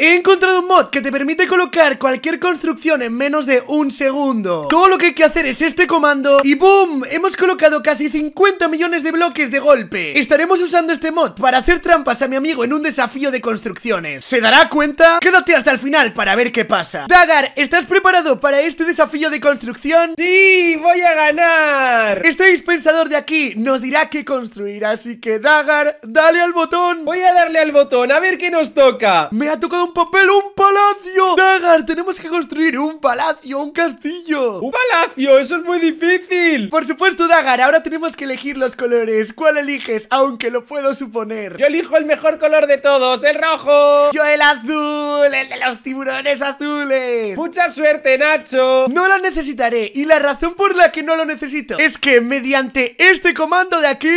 He encontrado un mod que te permite colocar cualquier construcción en menos de un segundo Todo lo que hay que hacer es este comando Y ¡boom! Hemos colocado casi 50 millones de bloques de golpe Estaremos usando este mod para hacer trampas a mi amigo en un desafío de construcciones ¿Se dará cuenta? Quédate hasta el final para ver qué pasa Dagar, ¿estás preparado para este desafío de construcción? ¡Sí! ¡Voy a ganar! Este dispensador de aquí nos dirá qué construir Así que Dagar, dale al botón Voy a darle al botón, a ver qué nos toca Me ha tocado un papel, un palacio Dagar, tenemos que construir un palacio, un castillo ¡Un palacio! ¡Eso es muy difícil! Por supuesto, Dagar, ahora tenemos que elegir los colores ¿Cuál eliges? Aunque lo puedo suponer Yo elijo el mejor color de todos, el rojo Yo el azul, el de los tiburones azules ¡Mucha suerte, Nacho! No lo necesitaré, y la razón por la que no lo necesito Es que mediante este comando de aquí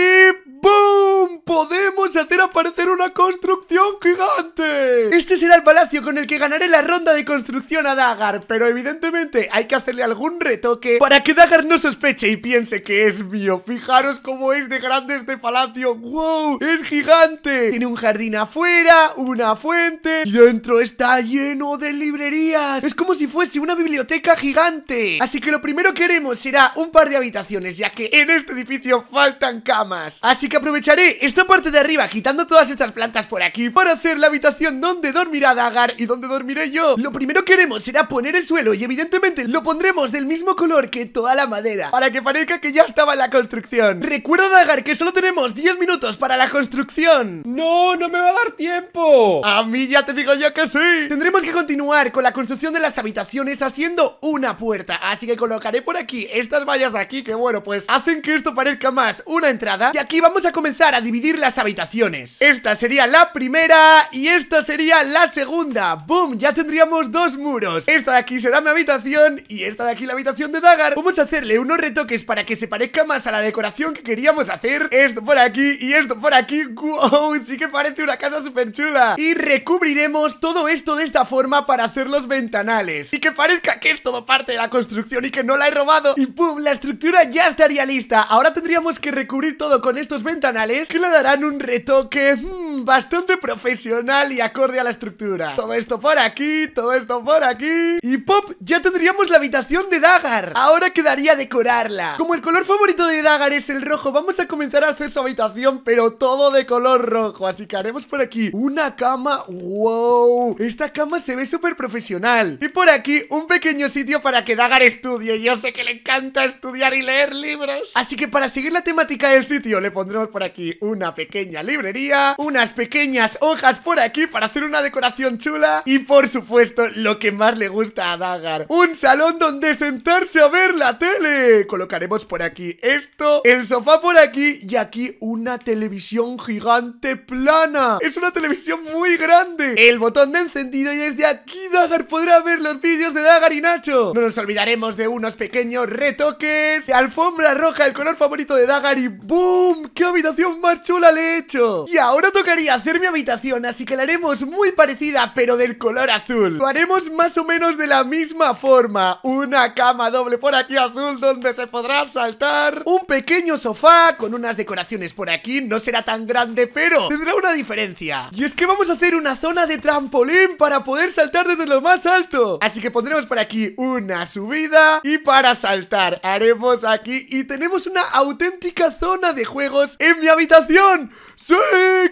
¡Boom! ¡Podemos hacer aparecer una construcción gigante! Este será el palacio con el que ganaré la ronda de construcción a Dagar Pero evidentemente hay que hacerle algún retoque para que Dagar no sospeche y piense que es mío Fijaros cómo es de grande este palacio ¡Wow! ¡Es gigante! Tiene un jardín afuera, una fuente Y dentro está lleno de librerías Es como si fuese una biblioteca gigante Así que lo primero que haremos será un par de habitaciones Ya que en este edificio faltan camas Así aprovecharé esta parte de arriba quitando todas estas plantas por aquí para hacer la habitación donde dormirá Dagar y donde dormiré yo. Lo primero que haremos será poner el suelo y evidentemente lo pondremos del mismo color que toda la madera para que parezca que ya estaba la construcción. Recuerda Dagar que solo tenemos 10 minutos para la construcción. No, no me va a dar tiempo. A mí ya te digo yo que sí. Tendremos que continuar con la construcción de las habitaciones haciendo una puerta, así que colocaré por aquí estas vallas de aquí que bueno, pues hacen que esto parezca más una entrada y aquí vamos a comenzar a dividir las habitaciones Esta sería la primera y esta sería la segunda ¡Boom! Ya tendríamos dos muros Esta de aquí será mi habitación y esta de aquí la habitación de Dagar Vamos a hacerle unos retoques para que se parezca más a la decoración que queríamos hacer Esto por aquí y esto por aquí ¡Wow! Sí que parece una casa súper chula Y recubriremos todo esto de esta forma para hacer los ventanales Y que parezca que es todo parte de la construcción y que no la he robado Y ¡pum! La estructura ya estaría lista Ahora tendríamos que recubrir todo con estos ventanales ventanales que le darán un retoque mm, bastante profesional y acorde a la estructura. Todo esto por aquí, todo esto por aquí. Y pop, ya tendríamos la habitación de Dagar. Ahora quedaría decorarla. Como el color favorito de Dagar es el rojo, vamos a comenzar a hacer su habitación, pero todo de color rojo. Así que haremos por aquí una cama. ¡Wow! Esta cama se ve súper profesional. Y por aquí un pequeño sitio para que Dagar estudie. Yo sé que le encanta estudiar y leer libros. Así que para seguir la temática del sitio le pondré por aquí una pequeña librería Unas pequeñas hojas por aquí para hacer una decoración chula Y por supuesto, lo que más le gusta a Dagar Un salón donde sentarse a ver la tele Colocaremos por aquí esto, el sofá por aquí Y aquí una televisión gigante plana Es una televisión muy grande El botón de encendido y desde aquí Dagar podrá ver los vídeos de Dagar y Nacho No nos olvidaremos de unos pequeños retoques Alfombra roja, el color favorito de Dagar y ¡boom! habitación más chula le he hecho Y ahora tocaría hacer mi habitación Así que la haremos muy parecida pero del color azul Lo haremos más o menos de la misma forma Una cama doble por aquí azul donde se podrá saltar Un pequeño sofá con unas decoraciones por aquí No será tan grande pero tendrá una diferencia Y es que vamos a hacer una zona de trampolín para poder saltar desde lo más alto Así que pondremos por aquí una subida y para saltar Haremos aquí y tenemos una auténtica zona de juegos en mi habitación ¡Sí!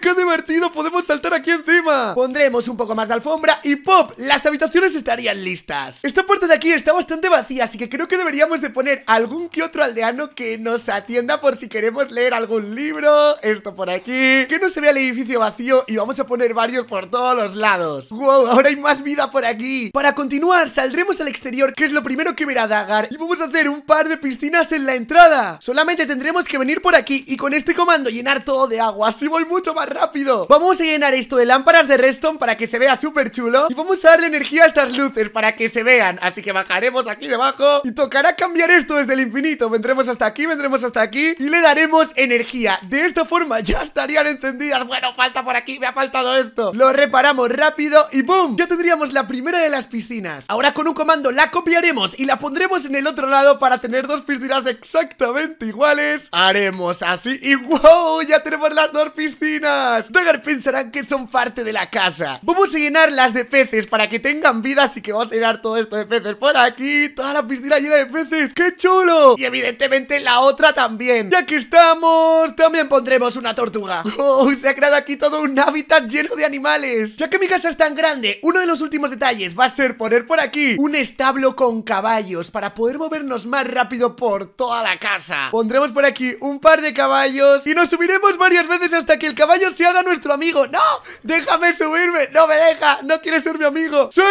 ¡Qué divertido! ¡Podemos saltar aquí encima! Pondremos un poco más de alfombra y ¡pop! Las habitaciones estarían listas Esta puerta de aquí está bastante vacía Así que creo que deberíamos de poner algún que otro aldeano Que nos atienda por si queremos leer algún libro Esto por aquí Que no se vea el edificio vacío Y vamos a poner varios por todos los lados ¡Wow! Ahora hay más vida por aquí Para continuar, saldremos al exterior Que es lo primero que verá Dagar Y vamos a hacer un par de piscinas en la entrada Solamente tendremos que venir por aquí Y con esto comando, llenar todo de agua Así voy mucho más rápido Vamos a llenar esto de lámparas de redstone para que se vea súper chulo Y vamos a darle energía a estas luces para que se vean Así que bajaremos aquí debajo Y tocará cambiar esto desde el infinito Vendremos hasta aquí, vendremos hasta aquí Y le daremos energía De esta forma ya estarían encendidas Bueno, falta por aquí, me ha faltado esto Lo reparamos rápido y ¡boom! Ya tendríamos la primera de las piscinas Ahora con un comando la copiaremos y la pondremos en el otro lado para tener dos piscinas exactamente iguales Haremos así y ¡Wow! ¡Ya tenemos las dos piscinas! Dagar pensarán que son parte de la casa. Vamos a llenarlas de peces para que tengan vida, así que vamos a llenar todo esto de peces por aquí. Toda la piscina llena de peces. ¡Qué chulo! Y evidentemente la otra también. Ya que estamos, también pondremos una tortuga. ¡Wow! Oh, se ha creado aquí todo un hábitat lleno de animales. Ya que mi casa es tan grande, uno de los últimos detalles va a ser poner por aquí un establo con caballos para poder movernos más rápido por toda la casa. Pondremos por aquí un par de caballos y nos subiremos varias veces hasta que el caballo se haga nuestro amigo. ¡No! ¡Déjame subirme! ¡No me deja! ¡No quiere ser mi amigo! ¡Sí!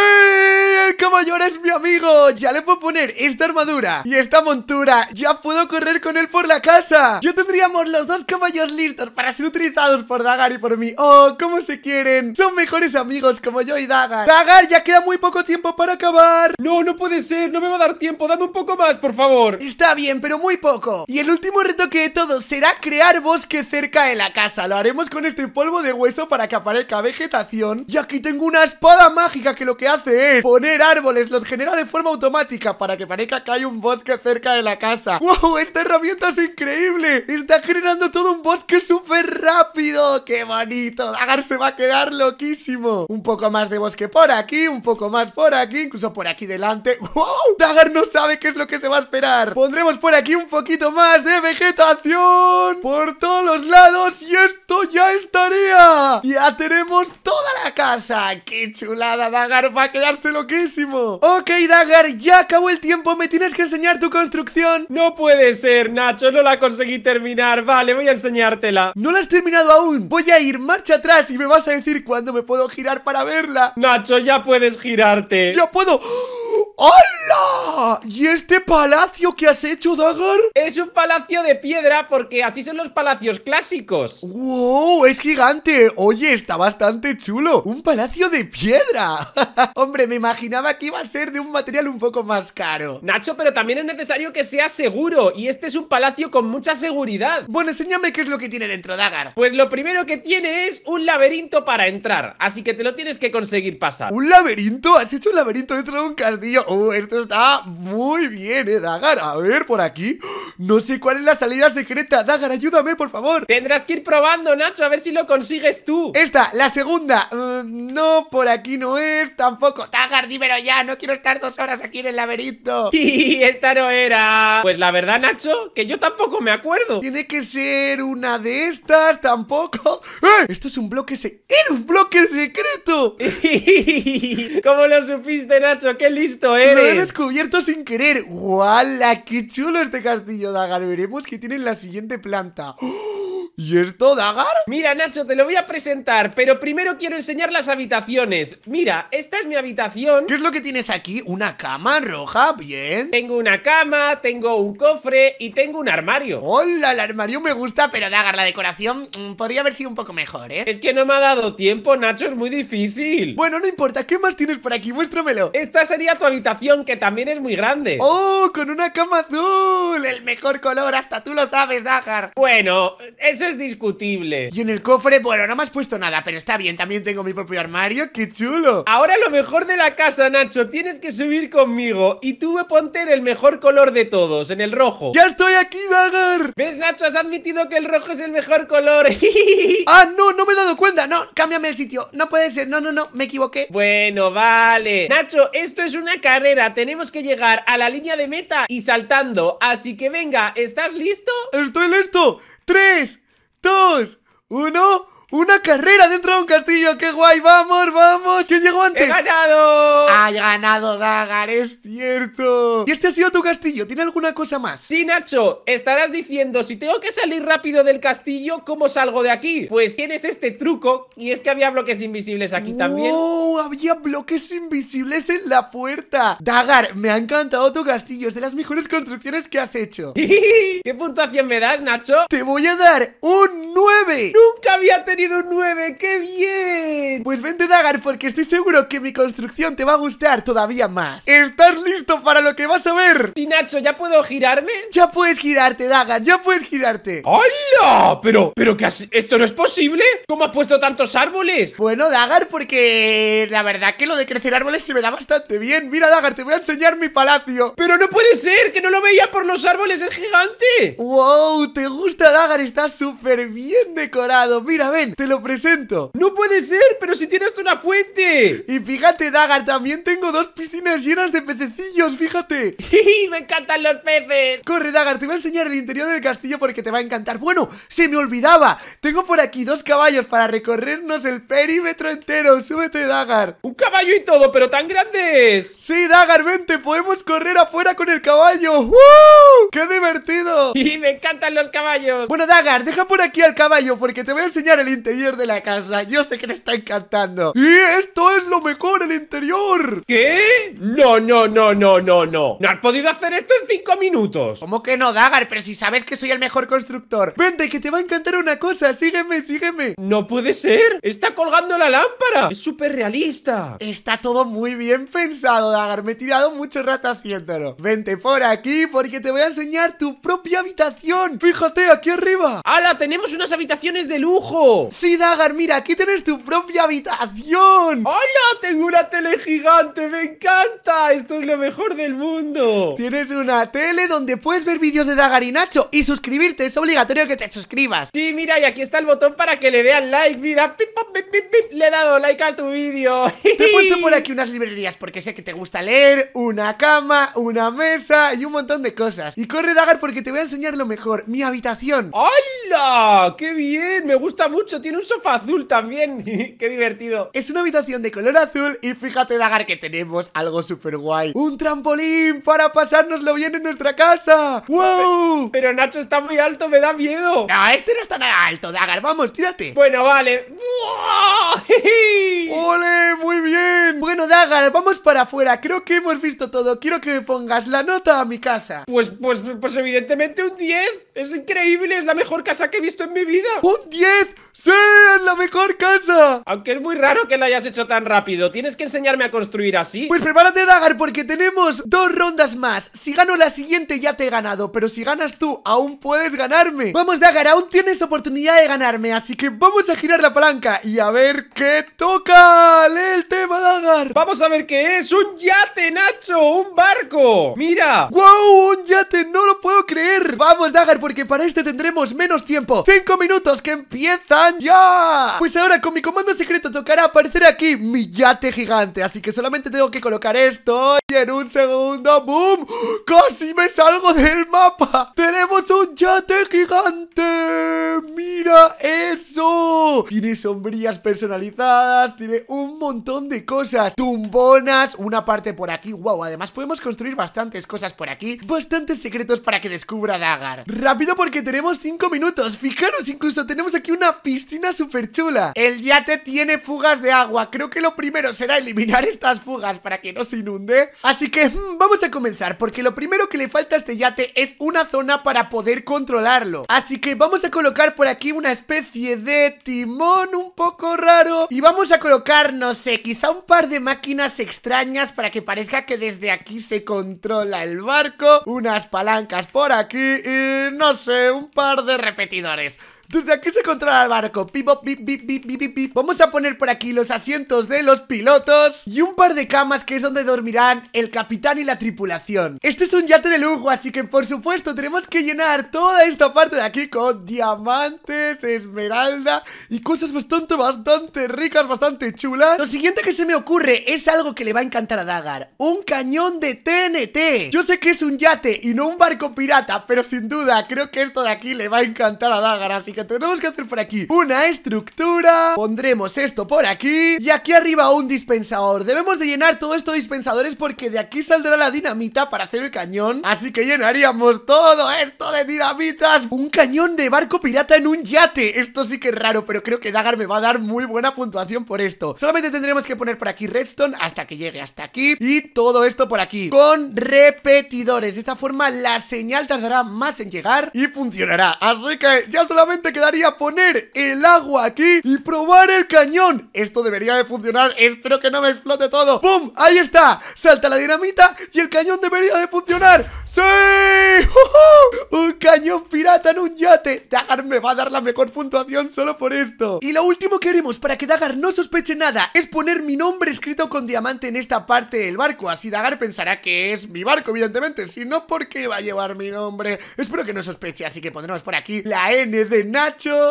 ¡El caballo es mi amigo! Ya le puedo poner esta armadura y esta montura. Ya puedo correr con él por la casa. Yo tendríamos los dos caballos listos para ser utilizados por Dagar y por mí. ¡Oh, cómo se quieren! Son mejores amigos como yo y Dagar. Dagar, ya queda muy poco tiempo para acabar. No, no puede ser. No me va a dar tiempo. Dame un poco más, por favor. Está bien, pero muy poco. Y el último reto que de todo será crear bosque cerca de la casa Lo haremos con este polvo de hueso para que aparezca vegetación Y aquí tengo una espada mágica que lo que hace es poner árboles Los genera de forma automática para que parezca que hay un bosque cerca de la casa ¡Wow! Esta herramienta es increíble Está generando todo un bosque súper rápido ¡Qué bonito! Dagar se va a quedar loquísimo Un poco más de bosque por aquí, un poco más por aquí Incluso por aquí delante ¡Wow! Dagar no sabe qué es lo que se va a esperar Pondremos por aquí un poquito más de vegetación ¡Por por todos los lados y esto ya estaría. Ya tenemos toda la casa. ¡Qué chulada, Dagar! Va a quedarse loquísimo. Ok, Dagar, ya acabó el tiempo. Me tienes que enseñar tu construcción. No puede ser, Nacho. No la conseguí terminar. Vale, voy a enseñártela. No la has terminado aún. Voy a ir marcha atrás y me vas a decir cuándo me puedo girar para verla. Nacho, ya puedes girarte. ¡Ya puedo! ¡Hola! ¿Y este palacio que has hecho, Dagar? Es un palacio de piedra porque así son los palacios clásicos. ¡Wow! ¡Es gigante! Oye, está bastante chulo. ¡Un palacio de piedra! Hombre, me imaginaba que iba a ser de un material un poco más caro. Nacho, pero también es necesario que sea seguro y este es un palacio con mucha seguridad. Bueno, enséñame qué es lo que tiene dentro, Dagar. Pues lo primero que tiene es un laberinto para entrar, así que te lo tienes que conseguir pasar. ¿Un laberinto? ¿Has hecho un laberinto dentro de un castillo? Uh, esto está muy bien, eh, Dagar. A ver, por aquí. No sé cuál es la salida secreta. Dagar, ayúdame, por favor. Tendrás que ir probando, Nacho, a ver si lo consigues tú. Esta, la segunda. Mm, no, por aquí no es tampoco. Dagar, dímelo ya. No quiero estar dos horas aquí en el laberinto. Sí, esta no era. Pues la verdad, Nacho, que yo tampoco me acuerdo. Tiene que ser una de estas, tampoco. ¡Eh! Esto es un bloque secreto. ¡Era un bloque secreto! ¿Cómo lo supiste, Nacho? ¡Qué listo! ¡Lo he descubierto sin querer! ¡Wala! ¡Qué chulo este castillo, Dagar! Veremos que tiene la siguiente planta. ¡Oh! ¿Y esto, Dagar? Mira, Nacho, te lo voy a presentar, pero primero quiero enseñar las habitaciones. Mira, esta es mi habitación. ¿Qué es lo que tienes aquí? ¿Una cama roja? Bien. Tengo una cama, tengo un cofre y tengo un armario. Hola, el armario me gusta, pero Dagar, la decoración mm, podría haber sido un poco mejor, ¿eh? Es que no me ha dado tiempo, Nacho, es muy difícil. Bueno, no importa, ¿qué más tienes por aquí? Muéstramelo. Esta sería tu habitación, que también es muy grande. ¡Oh, con una cama azul! El mejor color, hasta tú lo sabes, Dagar. Bueno, eso es discutible. Y en el cofre, bueno, no me has puesto nada, pero está bien, también tengo mi propio armario, qué chulo. Ahora lo mejor de la casa, Nacho, tienes que subir conmigo y tú ponte en el mejor color de todos, en el rojo. ¡Ya estoy aquí, Dagger! ¿Ves, Nacho? Has admitido que el rojo es el mejor color. ¡Ah, no! No me he dado cuenta. No, cámbiame el sitio. No puede ser. No, no, no. Me equivoqué. Bueno, vale. Nacho, esto es una carrera. Tenemos que llegar a la línea de meta y saltando. Así que venga, ¿estás listo? Estoy listo. ¡Tres! dos, uno. ¡Una carrera dentro de un castillo! ¡Qué guay! ¡Vamos, vamos! ¡Que llegó antes! ¡He ganado! ¡Has ganado, Dagar! ¡Es cierto! ¿Y este ha sido tu castillo? ¿Tiene alguna cosa más? Sí, Nacho. Estarás diciendo, si tengo que salir rápido del castillo, ¿cómo salgo de aquí? Pues tienes este truco y es que había bloques invisibles aquí también. ¡Wow! Había bloques invisibles en la puerta. Dagar, me ha encantado tu castillo. Es de las mejores construcciones que has hecho. ¿Qué puntuación me das, Nacho? Te voy a dar un 9. ¡Nunca había tenido un 9, ¡qué bien! Pues vente Dagar porque estoy seguro que mi construcción te va a gustar todavía más ¿Estás listo para lo que vas a ver? Y ¿ya puedo girarme? Ya puedes girarte Dagar, ya puedes girarte ¡Hala! Pero, pero que ¿Esto no es posible? ¿Cómo ha puesto tantos árboles? Bueno Dagar, porque la verdad que lo de crecer árboles se me da bastante bien Mira Dagar, te voy a enseñar mi palacio ¡Pero no puede ser! ¡Que no lo veía por los árboles! ¡Es gigante! ¡Wow! ¿Te gusta Dagar? Está súper bien decorado Mira, ven te lo presento. ¡No puede ser! ¡Pero si tienes una fuente! Y fíjate, Dagar, también tengo dos piscinas llenas de pececillos, fíjate. ¡Me encantan los peces! Corre, Dagar, te voy a enseñar el interior del castillo porque te va a encantar. Bueno, se me olvidaba. Tengo por aquí dos caballos para recorrernos el perímetro entero. Súbete, Dagar. Un caballo y todo, pero tan grandes. Sí, Dagar, vente, podemos correr afuera con el caballo. ¡Uh! ¡Qué divertido! ¡Y me encantan los caballos! Bueno, Dagar, deja por aquí al caballo porque te voy a enseñar el interior interior de la casa. Yo sé que te está encantando. ¡Y esto es lo mejor, el interior! ¿Qué? No, no, no, no, no, no. No has podido hacer esto en cinco minutos. ¿Cómo que no, Dagar? Pero si sabes que soy el mejor constructor. Vente, que te va a encantar una cosa. Sígueme, sígueme. No puede ser. Está colgando la lámpara. Es súper realista. Está todo muy bien pensado, Dagar. Me he tirado mucho rato haciéndolo. Vente por aquí porque te voy a enseñar tu propia habitación. Fíjate, aquí arriba. ¡Hala! Tenemos unas habitaciones de lujo. Sí, Dagar, mira, aquí tienes tu propia habitación ¡Hola! Tengo una tele gigante, me encanta Esto es lo mejor del mundo Tienes una tele donde puedes ver vídeos de Dagar y Nacho Y suscribirte, es obligatorio que te suscribas Sí, mira, y aquí está el botón para que le den like Mira, pip, le he dado like a tu vídeo Te he puesto por aquí unas librerías porque sé que te gusta leer Una cama, una mesa y un montón de cosas Y corre, Dagar, porque te voy a enseñar lo mejor Mi habitación ¡Hola! ¡Qué bien! Me gusta mucho. Tiene un sofá azul también. ¡Qué divertido! Es una habitación de color azul y fíjate, Dagar, que tenemos algo súper guay. ¡Un trampolín para pasárnoslo bien en nuestra casa! ¡Wow! Pero, Nacho está muy alto, me da miedo. No, este no está nada alto, Dagar. Vamos, tírate. Bueno, vale. ¡Ole! ¡Muy bien! Bueno, Dagar, vamos para afuera. Creo que hemos visto todo. Quiero que me pongas la nota a mi casa. Pues, pues, pues evidentemente un 10. Es increíble, es la mejor casa que he visto en mi vida. ¡Un 10! ¡Sea la mejor casa! Aunque es muy raro que la hayas hecho tan rápido. Tienes que enseñarme a construir así. Pues prepárate, Dagar, porque tenemos dos rondas más. Si gano la siguiente ya te he ganado, pero si ganas tú aún puedes ganarme. Vamos, Dagar, aún tienes oportunidad de ganarme, así que vamos a girar la palanca y a ver qué toca. el tema, Dagar. Vamos a ver qué es. ¡Un yate, Nacho! ¡Un barco! ¡Mira! ¡Wow! ¡Un yate! ¡No lo puedo creer! Vamos, Dagar, porque para este tendremos menos tiempo ¡Cinco minutos que empiezan ya! Pues ahora con mi comando secreto tocará aparecer aquí mi yate gigante. Así que solamente tengo que colocar esto y en un segundo, ¡boom! ¡Casi me salgo del mapa! ¡Tenemos un yate gigante! ¡Mira eso! Tiene sombrillas personalizadas, tiene un montón de cosas. Tumbonas, una parte por aquí. ¡Wow! Además podemos construir bastantes cosas por aquí. Bastantes secretos para que descubra Dagar. Rápido porque tenemos cinco minutos Fijaros, incluso tenemos aquí una piscina súper chula. El yate tiene fugas de agua. Creo que lo primero será eliminar estas fugas para que no se inunde. Así que mm, vamos a comenzar, porque lo primero que le falta a este yate es una zona para poder controlarlo. Así que vamos a colocar por aquí una especie de timón un poco raro. Y vamos a colocar, no sé, quizá un par de máquinas extrañas para que parezca que desde aquí se controla el barco. Unas palancas por aquí y no sé, un par de repeticiones seguidores. Desde aquí se controla el barco. Pip, pip, pip, pip, pip, Vamos a poner por aquí los asientos de los pilotos y un par de camas que es donde dormirán el capitán y la tripulación. Este es un yate de lujo, así que por supuesto tenemos que llenar toda esta parte de aquí con diamantes, esmeralda y cosas bastante, bastante ricas, bastante chulas. Lo siguiente que se me ocurre es algo que le va a encantar a Dagar. Un cañón de TNT. Yo sé que es un yate y no un barco pirata, pero sin duda creo que esto de aquí le va a encantar a Dagar, así que que tenemos que hacer por aquí una estructura Pondremos esto por aquí Y aquí arriba un dispensador Debemos de llenar todo esto de dispensadores porque de aquí saldrá la dinamita para hacer el cañón Así que llenaríamos todo esto de dinamitas Un cañón de barco pirata en un yate Esto sí que es raro, pero creo que Dagar me va a dar muy buena puntuación por esto Solamente tendremos que poner por aquí redstone hasta que llegue hasta aquí Y todo esto por aquí Con repetidores De esta forma la señal tardará más en llegar y funcionará Así que ya solamente quedaría poner el agua aquí y probar el cañón Esto debería de funcionar, espero que no me explote todo ¡Pum! ¡Ahí está! Salta la dinamita y el cañón debería de funcionar ¡Sí! ¡Un cañón pirata en un yate! Dagar me va a dar la mejor puntuación solo por esto Y lo último que haremos para que Dagar no sospeche nada es poner mi nombre escrito con diamante en esta parte del barco Así Dagar pensará que es mi barco, evidentemente Si no, ¿por qué va a llevar mi nombre? Espero que no sospeche, así que pondremos por aquí la N de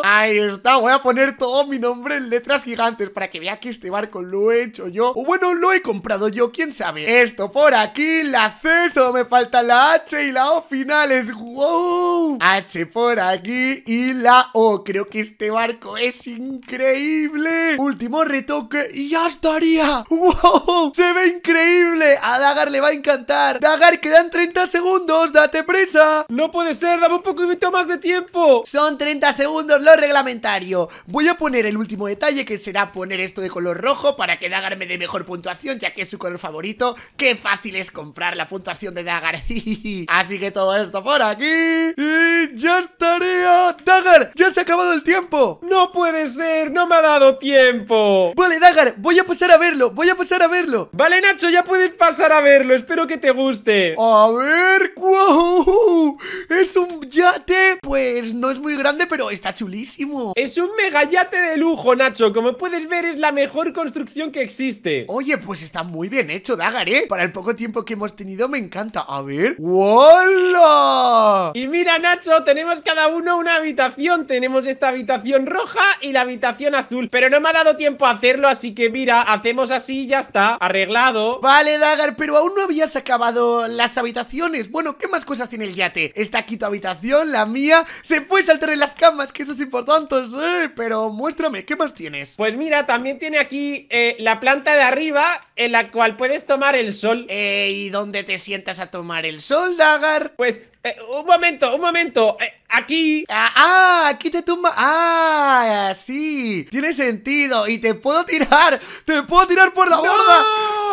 Ahí está, voy a poner todo mi nombre en letras gigantes para que vea que este barco lo he hecho yo. O bueno, lo he comprado yo, quién sabe. Esto por aquí, la C, solo me falta la H y la O finales. ¡Wow! H por aquí y la O. Creo que este barco es increíble. Último retoque y ya estaría. ¡Wow! Se ve increíble. A Dagar le va a encantar. Dagar, quedan 30 segundos. Date presa, No puede ser, dame un poquito más de tiempo. Son 30 segundos segundos lo reglamentario. Voy a poner el último detalle que será poner esto de color rojo para que Dagar me dé mejor puntuación ya que es su color favorito. Qué fácil es comprar la puntuación de Dagar. Así que todo esto por aquí. Y ya estaría. Dagar, ya se ha acabado el tiempo. No puede ser, no me ha dado tiempo. Vale, Dagar, voy a pasar a verlo, voy a pasar a verlo. Vale, Nacho, ya puedes pasar a verlo. Espero que te guste. A ver, wow. Es un yate. Pues no es muy grande, pero está chulísimo. Es un mega yate de lujo, Nacho. Como puedes ver, es la mejor construcción que existe. Oye, pues está muy bien hecho, Dagar, ¿eh? Para el poco tiempo que hemos tenido, me encanta. A ver. ¡Hola! Y mira, Nacho, tenemos cada uno una habitación. Tenemos esta habitación roja y la habitación azul. Pero no me ha dado tiempo a hacerlo, así que mira, hacemos así y ya está. Arreglado. Vale, Dagar, pero aún no habías acabado las habitaciones. Bueno, ¿qué más cosas tiene el yate? Está aquí tu habitación, la mía. Se puede saltar en las camas más que eso es importante, sí, pero muéstrame, ¿qué más tienes? Pues mira, también tiene aquí eh, la planta de arriba en la cual puedes tomar el sol. ¿Y dónde te sientas a tomar el sol, Dagar? Pues eh, un momento, un momento. Eh, aquí. Ah, ah, aquí te tumba. Ah, sí. Tiene sentido. Y te puedo tirar. Te puedo tirar por la borda.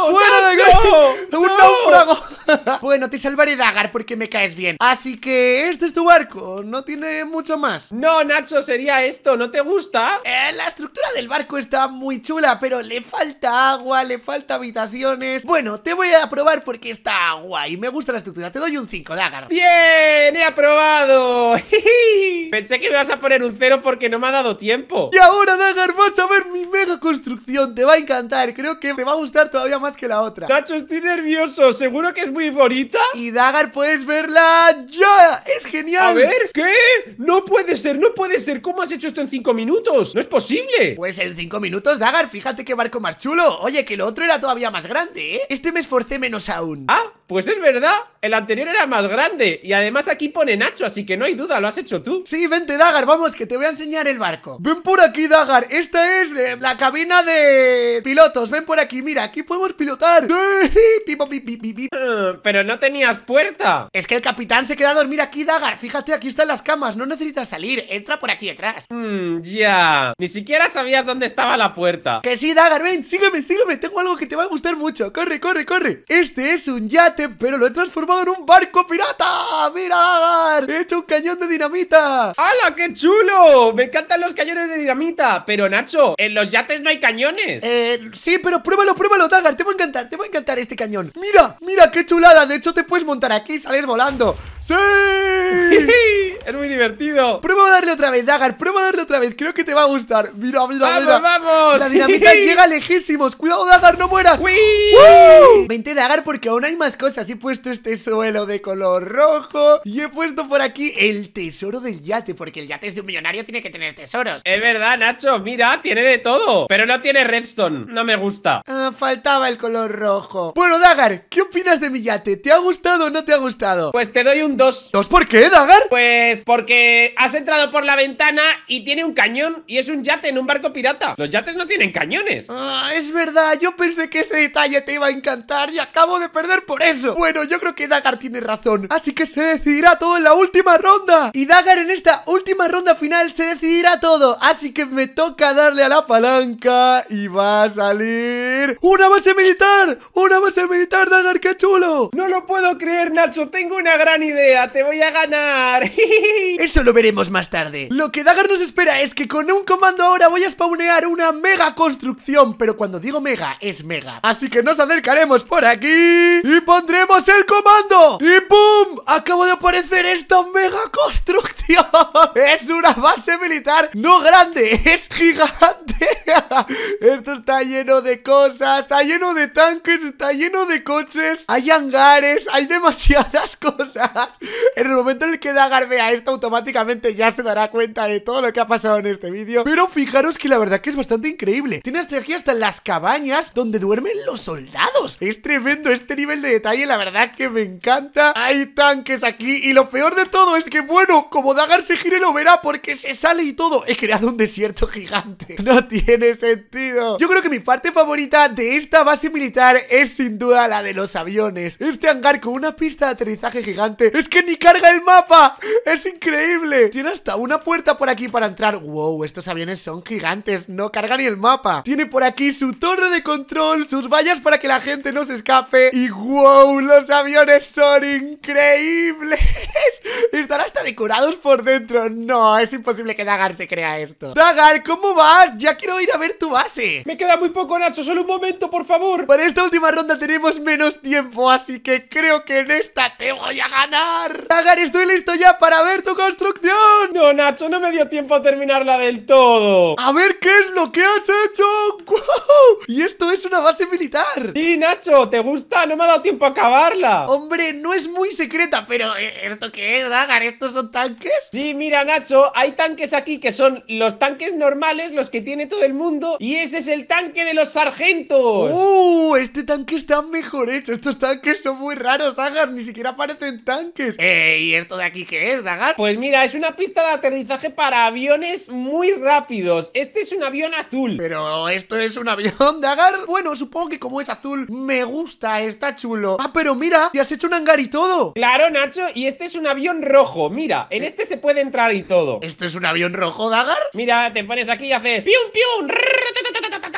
¡Fuera de bueno, te salvaré Dagar porque me caes bien. Así que este es tu barco, no tiene mucho más. No, Nacho, sería esto, ¿no te gusta? Eh, la estructura del barco está muy chula, pero le falta agua, le falta habitaciones. Bueno, te voy a probar porque está guay. Me gusta la estructura, te doy un 5, Dagar. ¡Bien! ¡He aprobado! Pensé que me vas a poner un 0 porque no me ha dado tiempo. Y ahora, Dagar, vas a ver mi mega construcción. Te va a encantar, creo que te va a gustar todavía más que la otra. Chacho, estoy nervioso. ¿Seguro que es muy bonita? Y Dagar, puedes verla ya. Es genial. A ver, ¿qué? No puede ser, no puede ser. ¿Cómo has hecho esto en cinco minutos? No es posible. Pues en cinco minutos, Dagar, fíjate qué barco más chulo. Oye, que el otro era todavía más grande, ¿eh? Este me esforcé menos aún. Ah, pues es verdad, el anterior era más grande Y además aquí pone Nacho, así que no hay duda, lo has hecho tú Sí, vente Dagar, vamos, que te voy a enseñar el barco Ven por aquí Dagar, esta es eh, la cabina de pilotos Ven por aquí, mira, aquí podemos pilotar Pero no tenías puerta Es que el capitán se queda a dormir aquí Dagar Fíjate, aquí están las camas, no necesitas salir Entra por aquí detrás hmm, Ya, ni siquiera sabías dónde estaba la puerta Que sí Dagar, ven, sígueme, sígueme Tengo algo que te va a gustar mucho Corre, corre, corre Este es un yate pero lo he transformado en un barco pirata. ¡Mira, He hecho un cañón de dinamita. ¡Hala, qué chulo! Me encantan los cañones de dinamita. Pero, Nacho, en los yates no hay cañones. Eh, sí, pero pruébalo, pruébalo, Dagar. Te va a encantar, te va a encantar este cañón. Mira, mira, qué chulada. De hecho, te puedes montar aquí y salir volando. ¡Sí! es muy divertido. Prueba a darle otra vez, Dagar. Prueba a darle otra vez. Creo que te va a gustar. Mira, mira, ¡Vamos, mira. vamos! La dinamita llega lejísimos. Cuidado, Dagar, no mueras. ¡Wii! Vente, Dagar porque aún hay más cosas. He puesto este suelo de color rojo. Y he puesto por aquí el tesoro del yate. Porque el yate es de un millonario, tiene que tener tesoros. Es verdad, Nacho. Mira, tiene de todo. Pero no tiene redstone. No me gusta. Ah, faltaba el color rojo. Bueno, Dagar, ¿qué opinas de mi yate? ¿Te ha gustado o no te ha gustado? Pues te doy un dos. ¿Dos por qué, Dagar? Pues porque has entrado por la ventana y tiene un cañón y es un yate en un barco pirata. Los yates no tienen cañones. Ah, es verdad, yo pensé que ese detalle te iba a encantar y acabo de perder por eso. Bueno, yo creo que Dagar tiene razón, así que se decidirá todo en la última ronda. Y Dagar en esta última ronda final se decidirá todo, así que me toca darle a la palanca y va a salir... ¡Una base militar! ¡Una base militar, Dagar, qué chulo! No lo puedo creer, Nacho, tengo una gran idea te voy a ganar Eso lo veremos más tarde Lo que Dagger nos espera es que con un comando ahora voy a spawnear una mega construcción Pero cuando digo mega, es mega Así que nos acercaremos por aquí Y pondremos el comando Y ¡pum! Acabo de aparecer esta mega construcción Es una base militar No grande, es gigante Esto está lleno de cosas Está lleno de tanques, está lleno de coches Hay hangares, hay demasiadas cosas en el momento en el que Dagar vea esto, automáticamente ya se dará cuenta de todo lo que ha pasado en este vídeo. Pero fijaros que la verdad que es bastante increíble. Tienes aquí hasta las cabañas donde duermen los soldados. Es tremendo este nivel de detalle, la verdad que me encanta. Hay tanques aquí y lo peor de todo es que, bueno, como Dagar se gire lo verá porque se sale y todo. He creado un desierto gigante. No tiene sentido. Yo creo que mi parte favorita de esta base militar es sin duda la de los aviones. Este hangar con una pista de aterrizaje gigante es es que ni carga el mapa. Es increíble. Tiene hasta una puerta por aquí para entrar. Wow, estos aviones son gigantes. No carga ni el mapa. Tiene por aquí su torre de control, sus vallas para que la gente no se escape. Y wow, los aviones son increíbles. Están hasta decorados por dentro. No, es imposible que Dagar se crea esto. Dagar, ¿cómo vas? Ya quiero ir a ver tu base. Me queda muy poco, Nacho. Solo un momento, por favor. Para esta última ronda tenemos menos tiempo, así que creo que en esta te voy a ganar. Dagar, estoy listo ya para ver tu construcción! No, Nacho, no me dio tiempo a terminarla del todo. A ver qué es lo que has hecho. Y esto es una base militar. Sí, Nacho, ¿te gusta? No me ha dado tiempo a acabarla. Hombre, no es muy secreta, pero eh, ¿esto qué es, Dagar? ¿Estos son tanques? Sí, mira, Nacho, hay tanques aquí que son los tanques normales, los que tiene todo el mundo, y ese es el tanque de los sargentos. ¡Uh! Este tanque está mejor hecho. Estos tanques son muy raros, Dagar. Ni siquiera parecen tanques es? Eh, ¿y esto de aquí qué es, Dagar? Pues mira, es una pista de aterrizaje para aviones muy rápidos. Este es un avión azul. Pero esto es un avión, Dagar. Bueno, supongo que como es azul, me gusta, está chulo. Ah, pero mira, te has hecho un hangar y todo. Claro, Nacho, y este es un avión rojo. Mira, en eh. este se puede entrar y todo. ¿Esto es un avión rojo, Dagar? Mira, te pones aquí y haces pium pium.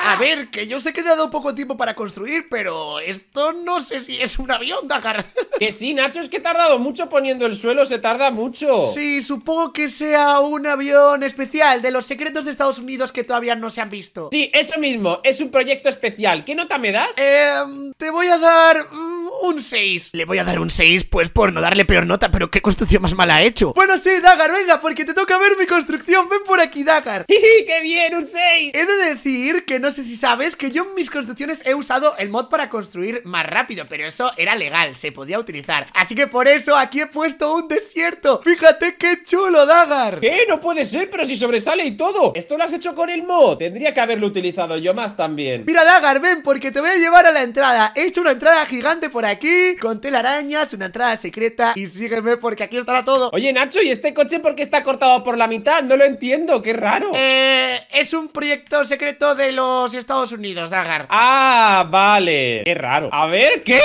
A ver, que yo sé que he dado poco tiempo para construir, pero esto no sé si es un avión, Dakar. Que sí, Nacho, es que he tardado mucho poniendo el suelo, se tarda mucho. Sí, supongo que sea un avión especial de los secretos de Estados Unidos que todavía no se han visto. Sí, eso mismo, es un proyecto especial. ¿Qué nota me das? Eh, te voy a dar... Mm, un 6. Le voy a dar un 6, pues por no darle peor nota, pero qué construcción más mala ha hecho. Bueno, sí, Dagar, venga, porque te toca ver mi construcción. Ven por aquí, Dagar. ¡Qué bien, un 6! He de decir que no sé si sabes que yo en mis construcciones he usado el mod para construir más rápido, pero eso era legal, se podía utilizar. Así que por eso aquí he puesto un desierto. Fíjate qué chulo, Dagar. ¿Qué? No puede ser, pero si sobresale y todo. Esto lo has hecho con el mod. Tendría que haberlo utilizado yo más también. Mira, Dagar, ven, porque te voy a llevar a la entrada. He hecho una entrada gigante por aquí aquí con telarañas, una entrada secreta y sígueme porque aquí estará todo. Oye, Nacho, ¿y este coche por qué está cortado por la mitad? No lo entiendo, qué raro. Eh, es un proyecto secreto de los Estados Unidos, Dagar. Ah, vale. Qué raro. A ver, ¿qué?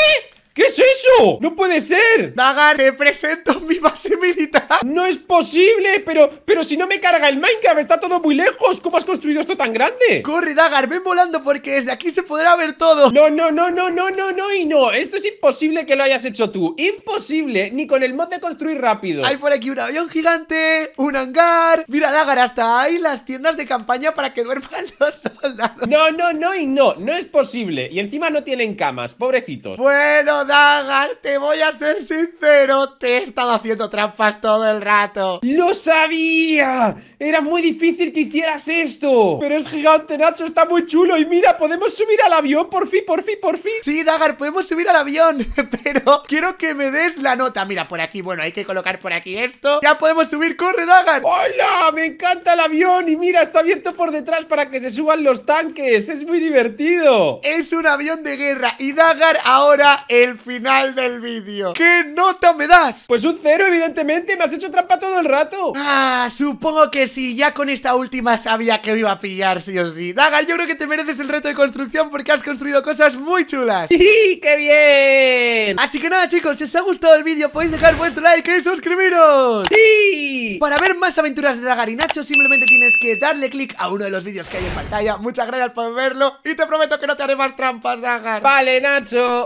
¿Qué es eso? ¡No puede ser! Dagar, te presento mi base militar ¡No es posible! Pero, pero si no me carga el Minecraft, está todo muy lejos ¿Cómo has construido esto tan grande? Corre, Dagar, ven volando porque desde aquí se podrá ver todo No, no, no, no, no, no, no y no Esto es imposible que lo hayas hecho tú ¡Imposible! Ni con el mod de construir rápido Hay por aquí un avión gigante, un hangar Mira, Dagar, hasta ahí las tiendas de campaña para que duerman los soldados No, no, no y no, no es posible Y encima no tienen camas, pobrecitos Bueno, Dagar, te voy a ser sincero, te he estado haciendo trampas todo el rato. ¡Lo sabía! Era muy difícil que hicieras esto. Pero es gigante, Nacho, está muy chulo. Y mira, podemos subir al avión, por fin, por fin, por fin. Sí, Dagar, podemos subir al avión, pero quiero que me des la nota. Mira, por aquí, bueno, hay que colocar por aquí esto. Ya podemos subir, corre, Dagar. ¡Hola! Me encanta el avión y mira, está abierto por detrás para que se suban los tanques. Es muy divertido. Es un avión de guerra y Dagar ahora el final del vídeo. ¿Qué nota me das? Pues un cero, evidentemente. Me has hecho trampa todo el rato. Ah, supongo que sí. Ya con esta última sabía que me iba a pillar, sí o sí. Dagar, yo creo que te mereces el reto de construcción porque has construido cosas muy chulas. ¡Sí, qué bien! Así que nada, chicos, si os ha gustado el vídeo, podéis dejar vuestro like y suscribiros. ¡Sí! Para ver más aventuras de Dagar y Nacho, simplemente tienes que darle click a uno de los vídeos que hay en pantalla. Muchas gracias por verlo y te prometo que no te haré más trampas, Dagar. Vale, Nacho.